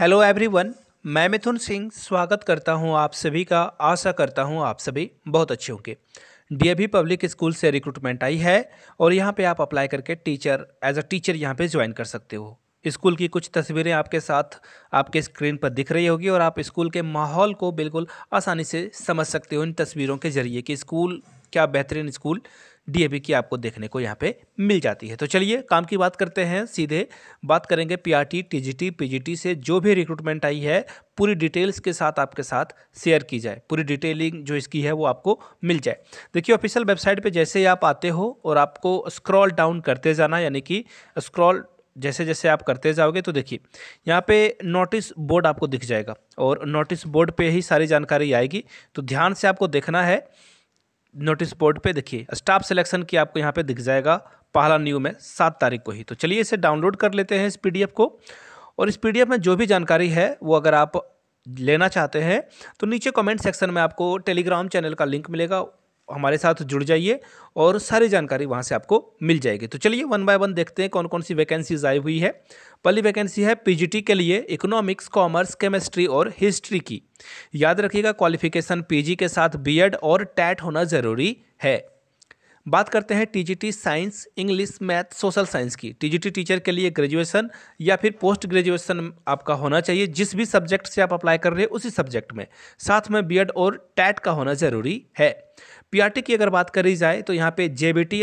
hello everyone मैं मिथुन सिंह स्वागत करता हूं आप सभी का आशा करता हूं आप सभी बहुत अच्छे होंगे डीएवी पब्लिक स्कूल से रिक्रूटमेंट आई है और यहां पे आप अप्लाई करके टीचर एज अ टीचर यहां पे ज्वाइन कर सकते हो स्कूल की कुछ तस्वीरें आपके साथ आपके स्क्रीन पर दिख रही होगी और आप स्कूल के माहौल को बिल्कुल आसानी से समझ सकते हो इन तस्वीरों के ज़रिए कि स्कूल क्या बेहतरीन स्कूल डीएपी की आपको देखने को यहाँ पे मिल जाती है तो चलिए काम की बात करते हैं सीधे बात करेंगे पीआरटी टीजीटी पीजीटी से जो भी रिक्रूटमेंट आई है पूरी डिटेल्स के साथ आपके साथ शेयर की जाए पूरी डिटेलिंग जो इसकी है वो आपको मिल जाए देखिए ऑफिशियल वेबसाइट पर जैसे ही आप आते हो और आपको स्क्रॉल डाउन करते जाना यानी कि स्क्रॉल जैसे जैसे आप करते जाओगे तो देखिए यहाँ पे नोटिस बोर्ड आपको दिख जाएगा और नोटिस बोर्ड पे ही सारी जानकारी आएगी तो ध्यान से आपको देखना है नोटिस बोर्ड पे देखिए स्टाफ सिलेक्शन की आपको यहाँ पे दिख जाएगा पहला न्यू में सात तारीख को ही तो चलिए इसे डाउनलोड कर लेते हैं इस पी को और इस पी में जो भी जानकारी है वो अगर आप लेना चाहते हैं तो नीचे कमेंट सेक्शन में आपको टेलीग्राम चैनल का लिंक मिलेगा हमारे साथ जुड़ जाइए और सारी जानकारी वहाँ से आपको मिल जाएगी तो चलिए वन बाय वन देखते हैं कौन कौन सी वैकेंसीज आई हुई है पहली वैकेंसी है पीजीटी के लिए इकोनॉमिक्स कॉमर्स केमिस्ट्री और हिस्ट्री की याद रखिएगा क्वालिफिकेशन पीजी के साथ बीएड और टैट होना ज़रूरी है बात करते हैं TGT science English math social science की टीजीटी टीचर के लिए ग्रेजुएशन या फिर पोस्ट ग्रेजुएशन आपका होना चाहिए जिस भी सब्जेक्ट से आप अप्लाई कर रहे हैं उसी सब्जेक्ट में साथ में बीएड और टैट का होना ज़रूरी है पीआरटी की अगर बात करी जाए तो यहाँ पे टी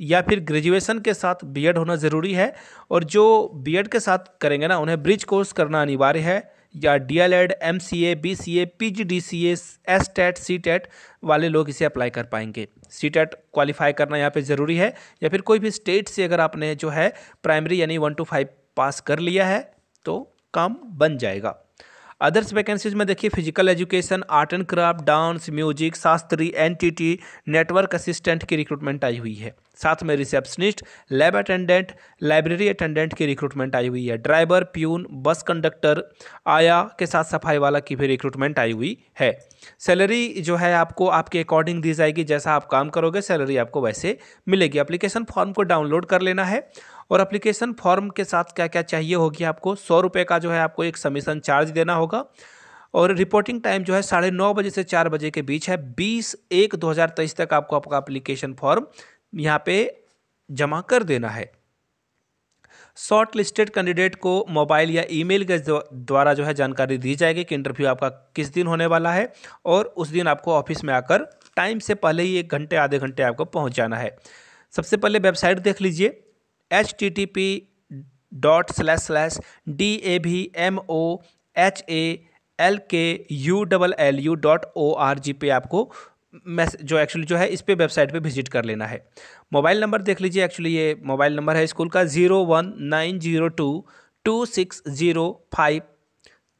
या फिर ग्रेजुएशन के साथ बीएड होना ज़रूरी है और जो बीएड के साथ करेंगे ना उन्हें ब्रिज कोर्स करना अनिवार्य है या D L Ed M C A B C A P G D C S TET C TET वाले लोग इसे अप्लाई कर पाएंगे सी टेट क्वालिफाई करना यहाँ पे ज़रूरी है या फिर कोई भी स्टेट से अगर आपने जो है प्राइमरी यानी वन टू फाइव पास कर लिया है तो काम बन जाएगा अदर्स वैकेंसीज में देखिए physical education art and craft dance music Shastri एन नेटवर्क असिस्टेंट की रिक्रूटमेंट आई हुई है साथ में receptionist lab attendant library attendant की रिक्रूटमेंट आई हुई है ड्राइवर प्यून बस कंडक्टर आया के साथ सफाई वाला की भी रिक्रूटमेंट आई हुई है सैलरी जो है आपको आपके अकॉर्डिंग दी जाएगी जैसा आप काम करोगे सैलरी आपको वैसे मिलेगी अप्लीकेशन फॉर्म को डाउनलोड कर लेना है और अप्लीकेशन फॉर्म के साथ क्या क्या चाहिए होगी आपको सौ रुपये का जो है आपको एक समीशन चार्ज देना होगा और रिपोर्टिंग टाइम जो है साढ़े नौ बजे से चार बजे के बीच है बीस एक दो हज़ार तेईस तक आपको आपका अप्लीकेशन फॉर्म यहाँ पे जमा कर देना है शॉर्ट लिस्टेड कैंडिडेट को मोबाइल या ईमेल के द्वारा जो है जानकारी दी जाएगी कि इंटरव्यू आपका किस दिन होने वाला है और उस दिन आपको ऑफिस में आकर टाइम से पहले ही एक घंटे आधे घंटे आपको पहुंच जाना है सबसे पहले वेबसाइट देख लीजिए H T T P dot slash slash D A भी M O H A L K U double L U dot O R G पे आपको मैस जो एक्चुअली जो है इस पर वेबसाइट पे विजिट कर लेना है मोबाइल नंबर देख लीजिए एक्चुअली ये मोबाइल नंबर है स्कूल का zero one nine zero two two six zero five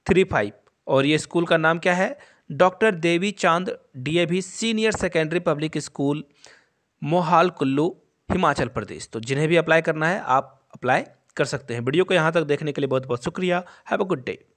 three five और ये स्कूल का नाम क्या है डॉक्टर देवी चांद डी ए भी सीनियर सेकेंडरी पब्लिक स्कूल मोहाल कुल्लू हिमाचल प्रदेश तो जिन्हें भी अप्लाई करना है आप अप्लाई कर सकते हैं वीडियो को यहाँ तक देखने के लिए बहुत बहुत शुक्रिया हैव अ गुड डे